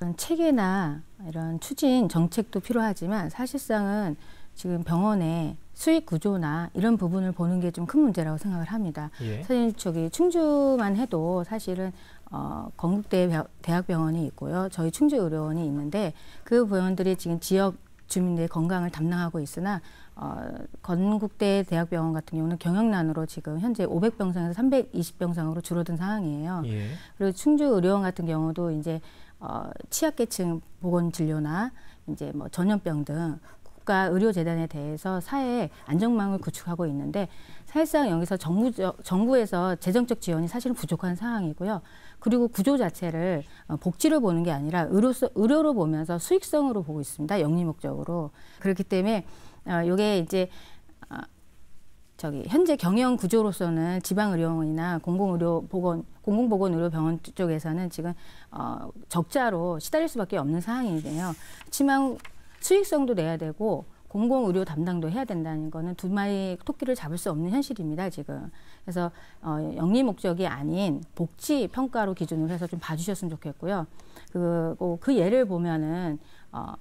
네. 체계나 이런 추진 정책도 필요하지만 사실상은 지금 병원의 수익 구조나 이런 부분을 보는 게 좀 큰 문제라고 생각을 합니다. 예. 사실 저기 충주만 해도 사실은 어, 건국대 대학병원이 있고요. 저희 충주의료원이 있는데 그 병원들이 지금 지역 주민들의 건강을 담당하고 있으나 어, 건국대 대학병원 같은 경우는 경영난으로 지금 현재 500병상에서 320병상으로 줄어든 상황이에요. 예. 그리고 충주 의료원 같은 경우도 이제 어, 치약계층 보건 진료나 이제 뭐 전염병 등 국가 의료재단에 대해서 사회 안정망을 구축하고 있는데 사실상 여기서 정부 정부에서 재정적 지원이 사실은 부족한 상황이고요. 그리고 구조 자체를 어, 복지로 보는 게 아니라 의료, 의료로 보면서 수익성으로 보고 있습니다. 영리 목적으로. 그렇기 때문에 이게 어, 이제 어, 저기 현재 경영 구조로서는 지방 의료원이나 공공의료보건 공공보건의료병원 쪽에서는 지금 어 적자로 시달릴 수밖에 없는 상황이에요. 하지만 수익성도 내야 되고 공공의료 담당도 해야 된다는 거는 두 마리 토끼를 잡을 수 없는 현실입니다, 지금. 그래서 어, 영리 목적이 아닌 복지 평가로 기준으로 해서 좀 봐주셨으면 좋겠고요. 그리고 뭐, 그 예를 보면은 어,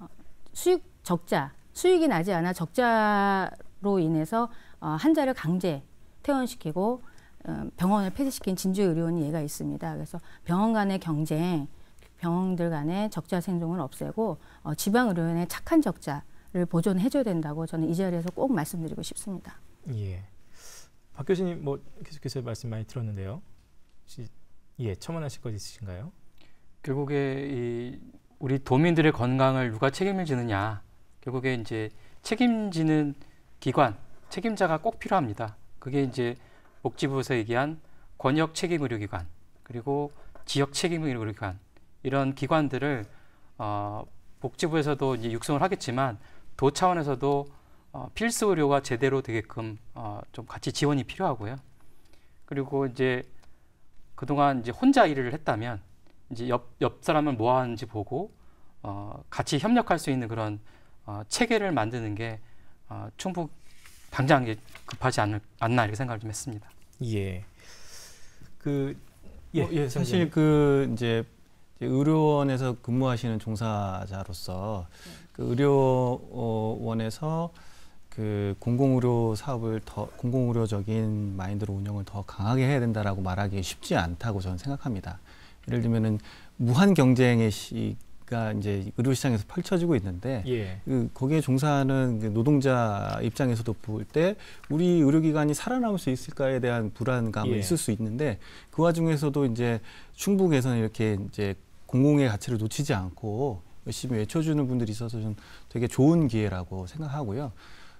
수익 적자, 수익이 나지 않아 적자로 인해서 어, 환자를 강제 퇴원시키고 어, 병원을 폐쇄시킨 진주의료원 이 예가 있습니다. 그래서 병원 간의 경쟁, 병원들 간의 적자 생존을 없애고 어, 지방의료원의 착한 적자 를 보존해줘야 된다고 저는 이 자리에서 꼭 말씀드리고 싶습니다. 예. 박 교수님 뭐 계속해서 말씀 많이 들었는데요. 예, 첨언하실 것 있으신가요? 결국에 이 우리 도민들의 건강을 누가 책임을 지느냐. 결국에 이제 책임지는 기관, 책임자가 꼭 필요합니다. 그게 이제 복지부에서 얘기한 권역 책임 의료기관, 그리고 지역 책임 의료기관, 이런 기관들을 어, 복지부에서도 이제 육성을 하겠지만 도 차원에서도 어, 필수 의료가 제대로 되게끔 어, 좀 같이 지원이 필요하고요. 그리고 이제 그동안 이제 혼자 일을 했다면 이제 옆, 옆 사람을 뭐 하는지 보고 어, 같이 협력할 수 있는 그런 어, 체계를 만드는 게 어, 충북 당장 급하지 않을, 않나 이렇게 생각을 좀 했습니다. 예. 그 예, 어, 예 사실 그 이제 의료원에서 근무하시는 종사자로서 네. 그 의료원에서 그 공공의료 사업을 더 공공의료적인 마인드로 운영을 더 강하게 해야 된다라고 말하기 쉽지 않다고 저는 생각합니다. 예를 들면은 무한 경쟁의 시가 이제 의료 시장에서 펼쳐지고 있는데 예. 그 거기에 종사하는 그 노동자 입장에서도 볼 때 우리 의료기관이 살아남을 수 있을까에 대한 불안감이 예. 있을 수 있는데 그 와중에서도 이제 충북에서는 이렇게 이제 공공의 가치를 놓치지 않고 열심히 외쳐주는 분들이 있어서 좀 되게 좋은 기회라고 생각하고요.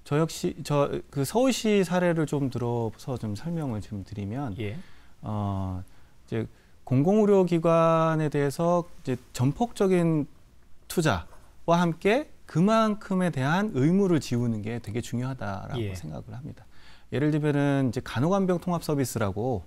저 역시 저 그 서울시 사례를 좀 들어서 좀 설명을 좀 드리면 예. 어 이제 공공의료기관에 대해서 이제 전폭적인 투자와 함께 그만큼에 대한 의무를 지우는 게 되게 중요하다라고 예. 생각을 합니다. 예를 들면은 이제 간호간병 통합 서비스라고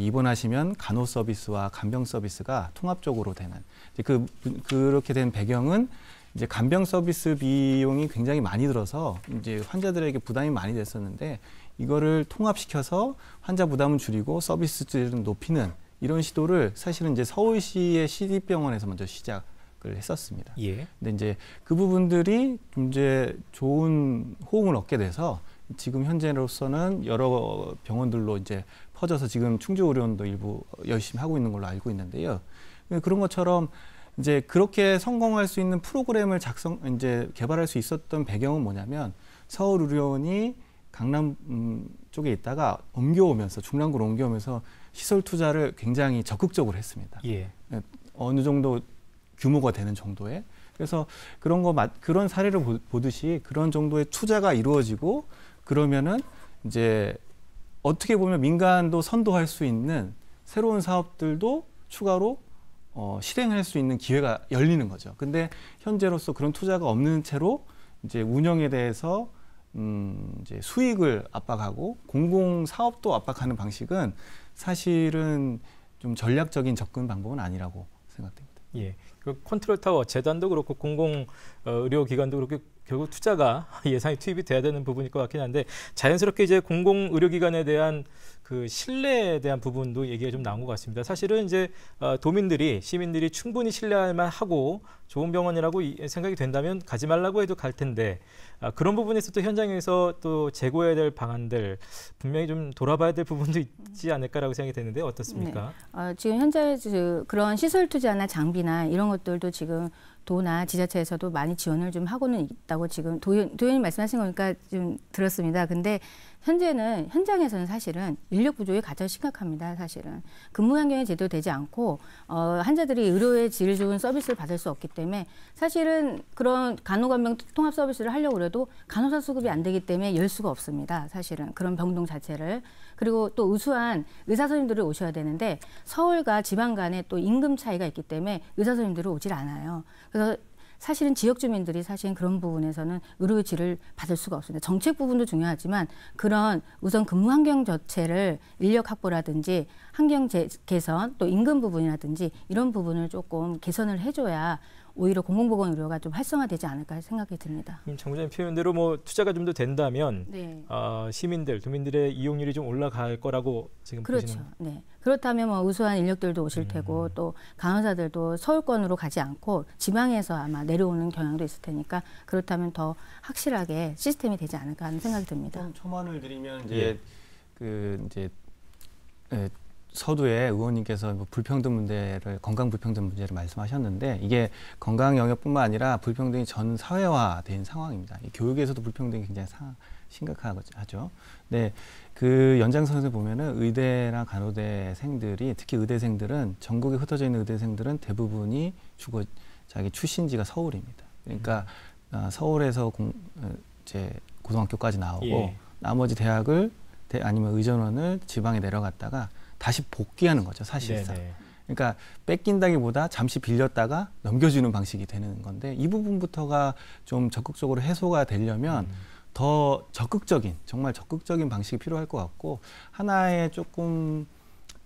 입원하시면 간호 서비스와 간병 서비스가 통합적으로 되는 이제 그 그렇게 된 배경은 이제 간병 서비스 비용이 굉장히 많이 들어서 이제 환자들에게 부담이 많이 됐었는데 이거를 통합시켜서 환자 부담을 줄이고 서비스 질을 높이는 이런 시도를 사실은 이제 서울시의 시립병원에서 먼저 시작. 을 했었습니다. 예. 근데 이제 그 부분들이 이제 좋은 호응을 얻게 돼서 지금 현재로서는 여러 병원들로 이제 퍼져서 지금 충주 의료원도 일부 열심히 하고 있는 걸로 알고 있는데요. 예, 그런 것처럼 이제 그렇게 성공할 수 있는 프로그램을 작성 이제 개발할 수 있었던 배경은 뭐냐면 서울 의료원이 강남 음, 쪽에 있다가 옮겨오면서 중랑구로 옮겨오면서 시설 투자를 굉장히 적극적으로 했습니다. 예. 예 어느 정도 규모가 되는 정도의 그래서 그런 거 그런 사례를 보듯이 그런 정도의 투자가 이루어지고 그러면은 이제 어떻게 보면 민간도 선도할 수 있는 새로운 사업들도 추가로 어, 실행할 수 있는 기회가 열리는 거죠. 근데 현재로서 그런 투자가 없는 채로 이제 운영에 대해서 음, 이제 수익을 압박하고 공공 사업도 압박하는 방식은 사실은 좀 전략적인 접근 방법은 아니라고 생각됩니다. 예. 그 컨트롤 타워 재단도 그렇고 공공 어, 의료 기관도 그렇게 결국 투자가 예산이 투입이 돼야 되는 부분일 것 같긴 한데 자연스럽게 이제 공공 의료 기관에 대한 그 신뢰에 대한 부분도 얘기가 좀 나온 것 같습니다. 사실은 이제 어, 도민들이 시민들이 충분히 신뢰할만 하고 좋은 병원이라고 생각이 된다면 가지 말라고 해도 갈 텐데 아, 그런 부분에서 도 현장에서 또 제고해야 될 방안들 분명히 좀 돌아봐야 될 부분도 있지 않을까라고 생각이 되는데 어떻습니까? 네. 어, 지금 현재 그런 시설 투자나 장비나 이런 것들도 지금 도나 지자체에서도 많이 지원을 좀 하고는 있다고 지금 도연, 도연이 말씀하신 거니까 좀 들었습니다. 근데 현재는 현장에서는 사실은 인력 부족이 가장 심각합니다. 사실은 근무 환경이 제대로 되지 않고 어, 환자들이 의료의 질 좋은 서비스를 받을 수 없기 때문에 사실은 그런 간호간병 통합 서비스를 하려고 해도 간호사 수급이 안 되기 때문에 열 수가 없습니다. 사실은 그런 병동 자체를 그리고 또 우수한 의사 선생님들을 오셔야 되는데 서울과 지방 간에 또 임금 차이가 있기 때문에 의사 선생님들을 오질 않아요. 그래서 사실은 지역 주민들이 사실은 그런 부분에서는 의료의 지를 받을 수가 없습니다. 정책 부분도 중요하지만 그런 우선 근무 환경 자체를 인력 확보라든지 환경 개선 또 임금 부분이라든지 이런 부분을 조금 개선을 해줘야 오히려 공공보건 의료가 좀 활성화되지 않을까 생각이 듭니다. 장부장님 음, 표현대로 뭐 투자가 좀 더 된다면 네. 어, 시민들, 도민들의 이용률이 좀 올라갈 거라고 지금 그렇죠. 보시는 네. 그렇다면 뭐 우수한 인력들도 오실 음. 테고 또 간호사들도 서울권으로 가지 않고 지방에서 아마 내려오는 경향도 있을 테니까 그렇다면 더 확실하게 시스템이 되지 않을까 하는 생각이 듭니다. 첨언을 드리면 예. 이제 예. 그 이제 에, 서두에 의원님께서 뭐 불평등 문제를 건강 불평등 문제를 말씀하셨는데 이게 건강 영역뿐만 아니라 불평등이 전 사회화된 상황입니다. 이 교육에서도 불평등이 굉장히 사, 심각하죠. 네, 그 연장선에서 보면은 의대랑 간호대생들이 특히 의대생들은 전국에 흩어져 있는 의대생들은 대부분이 주거 자기 출신지가 서울입니다. 그러니까 음. 서울에서 공, 어, 이제 고등학교까지 나오고 예. 나머지 대학을 대, 아니면 의전원을 지방에 내려갔다가 다시 복귀하는 거죠 사실상. 네네. 그러니까 뺏긴다기보다 잠시 빌렸다가 넘겨주는 방식이 되는 건데 이 부분부터가 좀 적극적으로 해소가 되려면 음. 더 적극적인 정말 적극적인 방식이 필요할 것 같고 하나의 조금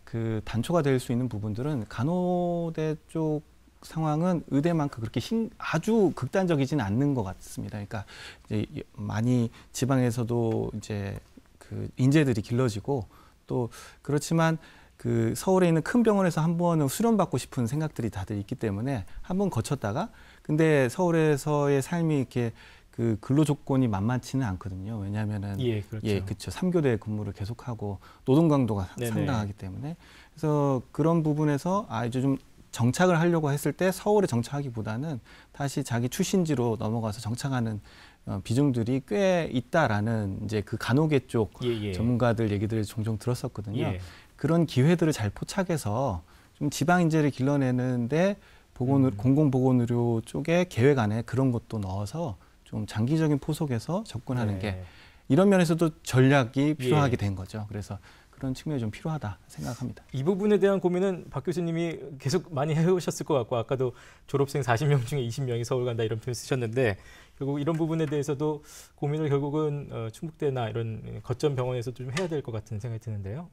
그 단초가 될 수 있는 부분들은 간호대 쪽 상황은 의대만큼 그렇게 힘, 아주 극단적이지는 않는 것 같습니다. 그러니까 이제 많이 지방에서도 이제 그 인재들이 길러지고 또 그렇지만 그 서울에 있는 큰 병원에서 한 번은 수련받고 싶은 생각들이 다들 있기 때문에 한 번 거쳤다가 근데 서울에서의 삶이 이렇게 그 근로 조건이 만만치는 않거든요. 왜냐하면은 예, 그렇죠. 예, 그렇죠. 3교대 근무를 계속하고 노동 강도가 네네. 상당하기 때문에 그래서 그런 부분에서 아 이제 좀 정착을 하려고 했을 때 서울에 정착하기보다는 다시 자기 출신지로 넘어가서 정착하는 어, 비중들이 꽤 있다라는 이제 그 간호계 쪽 예, 예. 전문가들 얘기들을 종종 들었었거든요. 예. 그런 기회들을 잘 포착해서 좀 지방 인재를 길러내는데 보건 음. 공공 보건 의료 쪽에 계획 안에 그런 것도 넣어서 좀 장기적인 포석에서 접근하는 예. 게 이런 면에서도 전략이 필요하게 예. 된 거죠. 그래서 그런 측면이 좀 필요하다 생각합니다. 이 부분에 대한 고민은 박 교수님이 계속 많이 해오셨을 것 같고 아까도 졸업생 40명 중에 20명이 서울 간다 이런 표현 쓰셨는데 결국 이런 부분에 대해서도 고민을 결국은 어, 충북대나 이런 거점 병원에서도 좀 해야 될 것 같은 생각이 드는데요.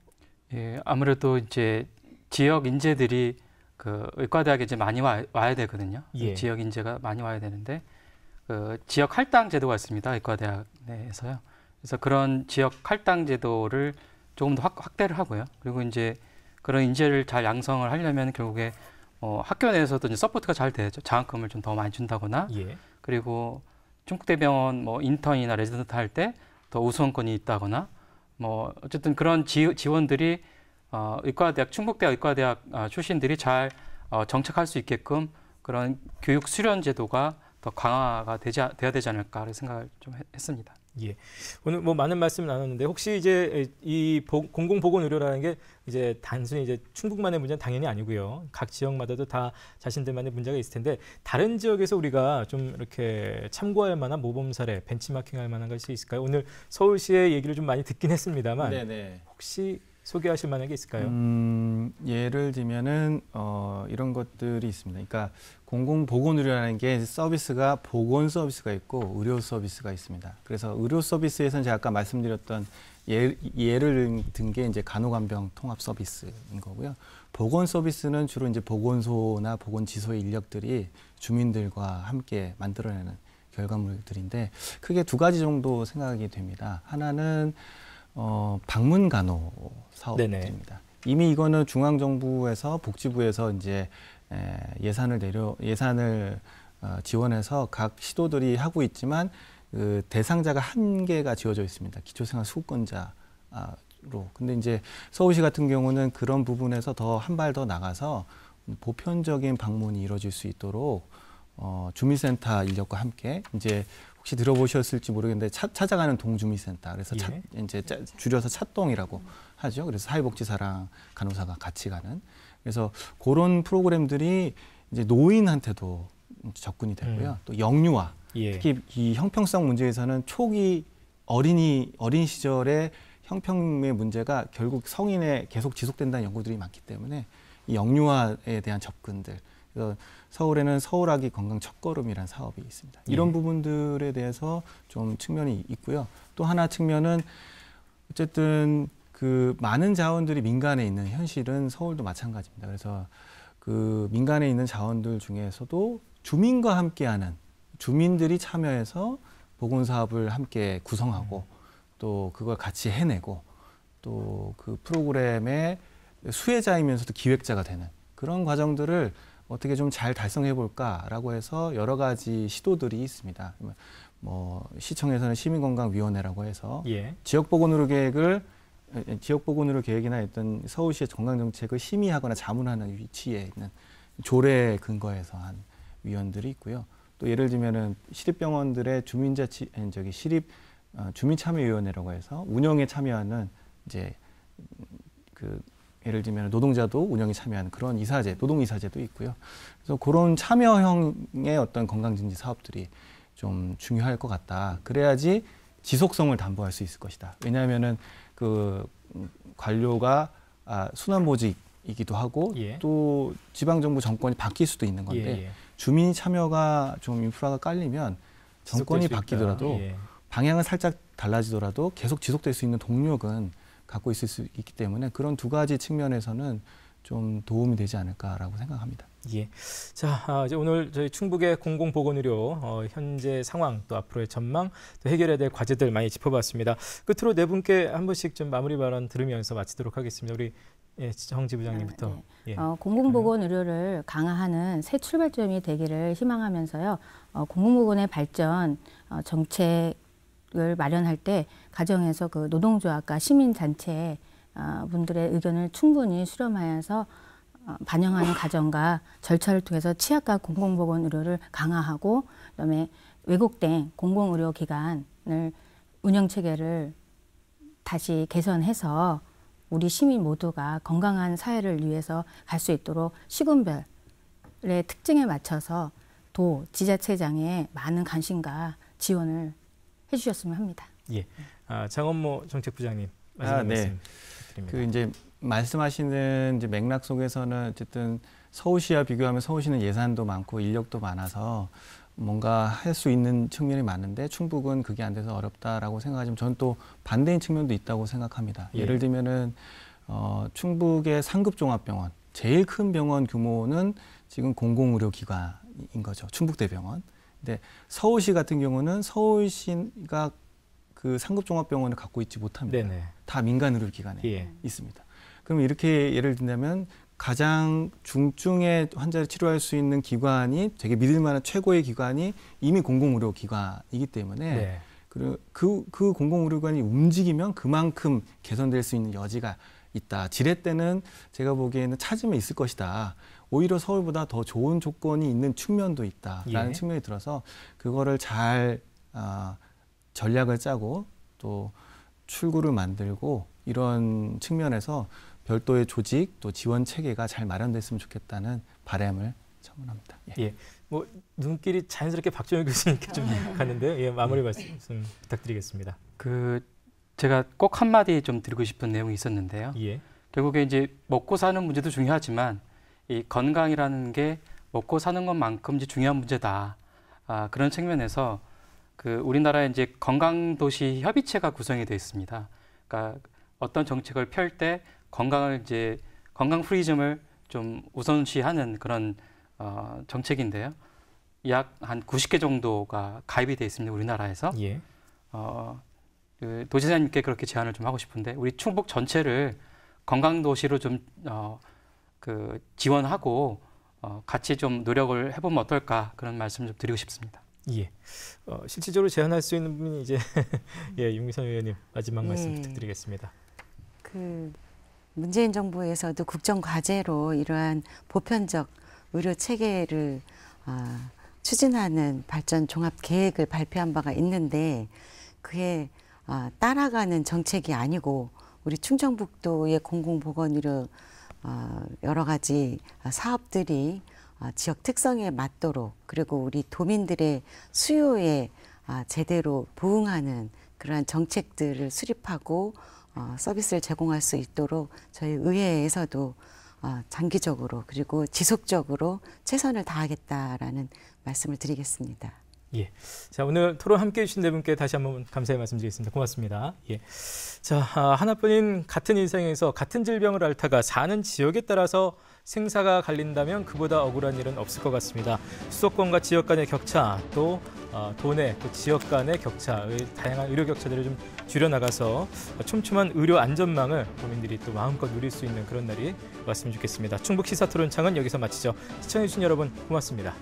예, 아무래도 이제 지역 인재들이 그 의과대학에 이제 많이 와, 야 되거든요. 그 예. 지역 인재가 많이 와야 되는데 그 지역 할당 제도가 있습니다. 의과대학 내에서요. 그래서 그런 지역 할당 제도를 조금 더 확, 대를 하고요. 그리고 이제 그런 인재를 잘 양성을 하려면 결국에 어, 학교 내에서도 이제 서포트가 잘 돼야죠. 장학금을 좀 더 많이 준다거나 예. 그리고 충북대병원 뭐 인턴이나 레지던트 할 때 더 우수원권이 있다거나 뭐 어쨌든 그런 지, 원들이 어, 의과대학 충북대학 의과대학 어, 출신들이 잘 어, 정착할 수 있게끔 그런 교육 수련 제도가 더 강화가 되지 되어야 되지 않을까 생각을 좀 했습니다. 예. 오늘 뭐 많은 말씀 나눴는데 혹시 이제 이 공공 보건 의료라는 게 이제 단순히 이제 충북만의 문제는 당연히 아니고요. 각 지역마다도 다 자신들만의 문제가 있을 텐데 다른 지역에서 우리가 좀 이렇게 참고할 만한 모범 사례, 벤치마킹할 만한 것이 있을까요? 오늘 서울시의 얘기를 좀 많이 듣긴 했습니다만 네네. 네. 혹시 소개하실 만한 게 있을까요? 음, 예를 들면은 어, 이런 것들이 있습니다. 그러니까 공공보건의료라는 게 서비스가 보건 서비스가 있고 의료 서비스가 있습니다. 그래서 의료 서비스에서는 제가 아까 말씀드렸던 예, 를든 게 이제 간호간병 통합 서비스인 거고요. 보건 서비스는 주로 이제 보건소나 보건지소의 인력들이 주민들과 함께 만들어내는 결과물들인데 크게 두 가지 정도 생각이 됩니다. 하나는 어, 방문 간호 사업입니다. 이미 이거는 중앙정부에서 복지부에서 이제 예, 예산을 내려 예산을 어, 지원해서 각 시도들이 하고 있지만 그 대상자가 한개가 지어져 있습니다. 기초생활 수급권자로. 근데 이제 서울시 같은 경우는 그런 부분에서 더 한 발 더 나가서 보편적인 방문이 이루어질 수 있도록 어, 주민센터 인력과 함께 이제 혹시 들어보셨을지 모르겠는데 차, 찾아가는 동주민센터 그래서 차, 예. 이제 짜, 줄여서 찻동이라고 하죠. 그래서 사회복지사랑 간호사가 같이 가는 그래서 그런 프로그램들이 이제 노인한테도 접근이 되고요. 음. 또 영유아, 예. 특히 이 형평성 문제에서는 초기 어린이 어린 시절에 형평의 문제가 결국 성인에 계속 지속된다는 연구들이 많기 때문에 이 영유아에 대한 접근들 그래서 서울에는 서울아기 건강 첫걸음이라는 사업이 있습니다. 예. 이런 예. 부분들에 대해서 좀 측면이 있고요. 또 하나 측면은 어쨌든 그 많은 자원들이 민간에 있는 현실은 서울도 마찬가지입니다. 그래서 그 민간에 있는 자원들 중에서도 주민과 함께하는 주민들이 참여해서 보건 사업을 함께 구성하고 음. 또 그걸 같이 해내고 또 그 프로그램의 수혜자이면서도 기획자가 되는 그런 과정들을 어떻게 좀 잘 달성해 볼까라고 해서 여러 가지 시도들이 있습니다. 뭐 시청에서는 시민건강위원회라고 해서 예. 지역보건의료 계획을 지역 보건으로 계획이나 했던 서울시의 건강 정책을 심의하거나 자문하는 위치에 있는 조례 근거해서 한 위원들이 있고요. 또 예를 들면은 시립병원들의 주민자치 저기 시립 어, 주민참여위원회라고 해서 운영에 참여하는 이제 그 예를 들면 노동자도 운영에 참여하는 그런 이사제, 노동이사제도 있고요. 그래서 그런 참여형의 어떤 건강증진 사업들이 좀 중요할 것 같다. 그래야지 지속성을 담보할 수 있을 것이다. 왜냐하면은 그 음, 관료가 아, 순환보직이기도 하고 예. 또 지방정부 정권이 바뀔 수도 있는 건데 예, 예. 주민 참여가 좀 인프라가 깔리면 정권이 바뀌더라도 예. 방향은 살짝 달라지더라도 계속 지속될 수 있는 동력은 갖고 있을 수 있기 때문에 그런 두 가지 측면에서는 좀 도움이 되지 않을까라고 생각합니다. 예. 자, 아, 이제 오늘 저희 충북의 공공보건의료 어, 현재 상황 또 앞으로의 전망 또 해결해야 될 과제들 많이 짚어봤습니다. 끝으로 네 분께 한 분씩 좀 마무리 발언 들으면서 마치도록 하겠습니다. 우리 예, 정지 부장님부터. 아, 네. 예. 어, 공공보건 의료를 강화하는 새 출발점이 되기를 희망하면서요. 어, 공공보건의 발전 어, 정책을 마련할 때 가정에서 그 노동조합과 시민단체 어, 분들의 의견을 충분히 수렴하여서 어, 반영하는 과정과 절차를 통해서 치약과 공공보건 의료를 강화하고 그다음에 왜곡된 공공의료기관을 운영 체계를 다시 개선해서 우리 시민 모두가 건강한 사회를 위해서 갈 수 있도록 시군별의 특징에 맞춰서 도 지자체장에 많은 관심과 지원을 해주셨으면 합니다. 예, 아, 장원모 정책부장님 말씀 아, 네. 부탁드립니다. 그 이제 말씀하시는 이제 맥락 속에서는 어쨌든 서울시와 비교하면 서울시는 예산도 많고 인력도 많아서 뭔가 할 수 있는 측면이 많은데 충북은 그게 안 돼서 어렵다라고 생각하지만 저는 또 반대인 측면도 있다고 생각합니다. 예. 를 들면은 어, 충북의 상급 종합병원 제일 큰 병원 규모는 지금 공공의료기관인 거죠. 충북대병원. 근데 서울시 같은 경우는 서울시가 그 상급종합병원을 갖고 있지 못합니다. 네네. 다 민간 의료기관에 예. 있습니다. 그럼 이렇게 예를 든다면 가장 중증의 환자를 치료할 수 있는 기관이 되게 믿을 만한 최고의 기관이 이미 공공의료 기관이기 때문에 네. 그, 그, 그 공공의료관이 기 움직이면 그만큼 개선될 수 있는 여지가 있다. 지렛대는 제가 보기에는 찾으면 있을 것이다. 오히려 서울보다 더 좋은 조건이 있는 측면도 있다라는 예. 측면이 들어서 그거를 잘 아, 전략을 짜고 또 출구를 만들고 이런 측면에서 별도의 조직 또 지원 체계가 잘 마련됐으면 좋겠다는 바람을 청언합니다 예. 예. 뭐 눈길이 자연스럽게 박정희 교수님께 좀 가는데요. 예, 마무리 말씀 부탁드리겠습니다. 그 제가 꼭 한마디 좀 드리고 싶은 내용이 있었는데요. 예. 결국에 이제 먹고 사는 문제도 중요하지만 이 건강이라는 게 먹고 사는 것만큼 이제 중요한 문제다. 아, 그런 측면에서 그 우리나라에 이제 건강 도시 협의체가 구성이 되어 있습니다. 그러니까 어떤 정책을 펼때 건강을 이제 건강 프리즘을 좀 우선시하는 그런 어, 정책인데요. 약 한 90개 정도가 가입이 돼 있습니다. 우리나라에서. 예. 어, 그 도지사님께 그렇게 제안을 좀 하고 싶은데 우리 충북 전체를 건강 도시로 좀 어, 그 지원하고 어, 같이 좀 노력을 해보면 어떨까 그런 말씀 을좀 드리고 싶습니다. 예. 어, 실질적으로 제안할 수 있는 분이 이제 예, 윤기선 의원님 마지막 말씀 예. 부탁드리겠습니다. 그 문재인 정부에서도 국정 과제로 이러한 보편적 의료 체계를 어, 아, 추진하는 발전 종합 계획을 발표한 바가 있는데 그에 어, 따라가는 정책이 아니고 우리 충청북도의 공공보건의료 어, 여러 가지 사업들이 어, 지역 특성에 맞도록 그리고 우리 도민들의 수요에 어, 제대로 부응하는 그러한 정책들을 수립하고 어, 서비스를 제공할 수 있도록 저희 의회에서도 어, 장기적으로 그리고 지속적으로 최선을 다하겠다라는 말씀을 드리겠습니다. 예. 자, 오늘 토론 함께 해주신 네 분께 다시 한번 감사의 말씀 드리겠습니다. 고맙습니다. 예. 자, 아, 하나뿐인 같은 인생에서 같은 질병을 앓다가 사는 지역에 따라서 생사가 갈린다면 그보다 억울한 일은 없을 것 같습니다. 수도권과 지역 간의 격차, 또 어, 도내, 또 지역 간의 격차, 의 다양한 의료 격차들을 좀 줄여나가서 촘촘한 의료 안전망을 국민들이 또 마음껏 누릴 수 있는 그런 날이 왔으면 좋겠습니다. 충북 시사토론창은 여기서 마치죠. 시청해주신 여러분 고맙습니다.